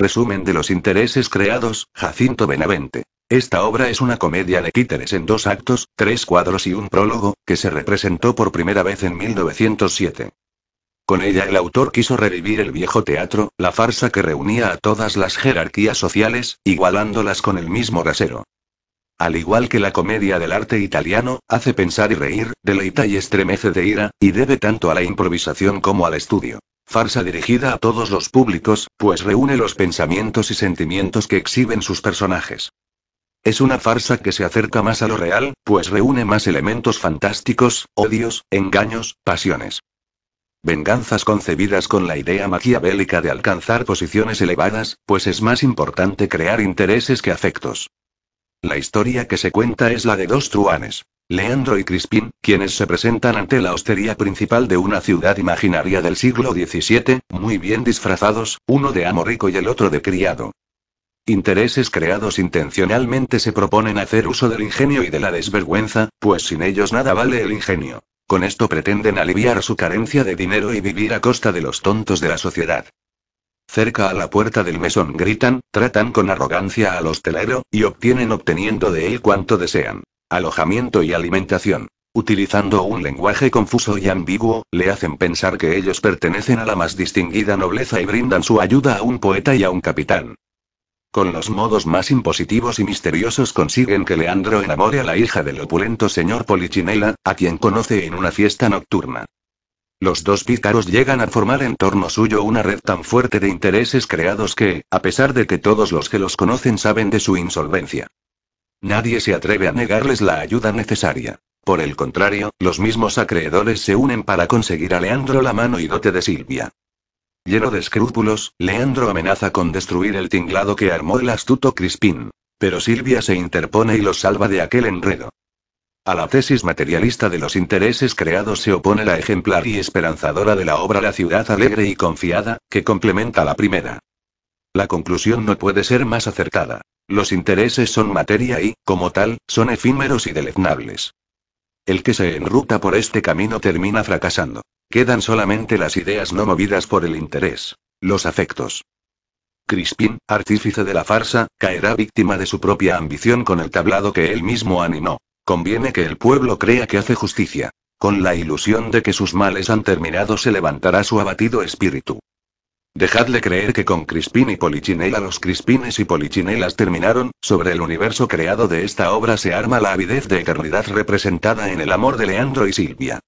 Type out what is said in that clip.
Resumen de los intereses creados, Jacinto Benavente. Esta obra es una comedia de quíteres en dos actos, tres cuadros y un prólogo, que se representó por primera vez en 1907. Con ella el autor quiso revivir el viejo teatro, la farsa que reunía a todas las jerarquías sociales, igualándolas con el mismo rasero. Al igual que la comedia del arte italiano, hace pensar y reír, deleita y estremece de ira, y debe tanto a la improvisación como al estudio. Farsa dirigida a todos los públicos, pues reúne los pensamientos y sentimientos que exhiben sus personajes. Es una farsa que se acerca más a lo real, pues reúne más elementos fantásticos, odios, engaños, pasiones. Venganzas concebidas con la idea maquiavélica de alcanzar posiciones elevadas, pues es más importante crear intereses que afectos. La historia que se cuenta es la de dos truanes, Leandro y Crispín, quienes se presentan ante la hostería principal de una ciudad imaginaria del siglo XVII, muy bien disfrazados, uno de amo rico y el otro de criado. Intereses creados intencionalmente se proponen hacer uso del ingenio y de la desvergüenza, pues sin ellos nada vale el ingenio. Con esto pretenden aliviar su carencia de dinero y vivir a costa de los tontos de la sociedad. Cerca a la puerta del mesón gritan, tratan con arrogancia al hostelero, y obtienen obteniendo de él cuanto desean. Alojamiento y alimentación. Utilizando un lenguaje confuso y ambiguo, le hacen pensar que ellos pertenecen a la más distinguida nobleza y brindan su ayuda a un poeta y a un capitán. Con los modos más impositivos y misteriosos consiguen que Leandro enamore a la hija del opulento señor Polichinela, a quien conoce en una fiesta nocturna. Los dos pícaros llegan a formar en torno suyo una red tan fuerte de intereses creados que, a pesar de que todos los que los conocen saben de su insolvencia. Nadie se atreve a negarles la ayuda necesaria. Por el contrario, los mismos acreedores se unen para conseguir a Leandro la mano y dote de Silvia. Lleno de escrúpulos, Leandro amenaza con destruir el tinglado que armó el astuto Crispín. Pero Silvia se interpone y los salva de aquel enredo. A la tesis materialista de los intereses creados se opone la ejemplar y esperanzadora de la obra La ciudad alegre y confiada, que complementa la primera. La conclusión no puede ser más acertada. Los intereses son materia y, como tal, son efímeros y deleznables. El que se enruta por este camino termina fracasando. Quedan solamente las ideas no movidas por el interés, los afectos. Crispín, artífice de la farsa, caerá víctima de su propia ambición con el tablado que él mismo animó. Conviene que el pueblo crea que hace justicia. Con la ilusión de que sus males han terminado se levantará su abatido espíritu. Dejadle creer que con Crispín y Polichinela los Crispines y Polichinelas terminaron, sobre el universo creado de esta obra se arma la avidez de eternidad representada en el amor de Leandro y Silvia.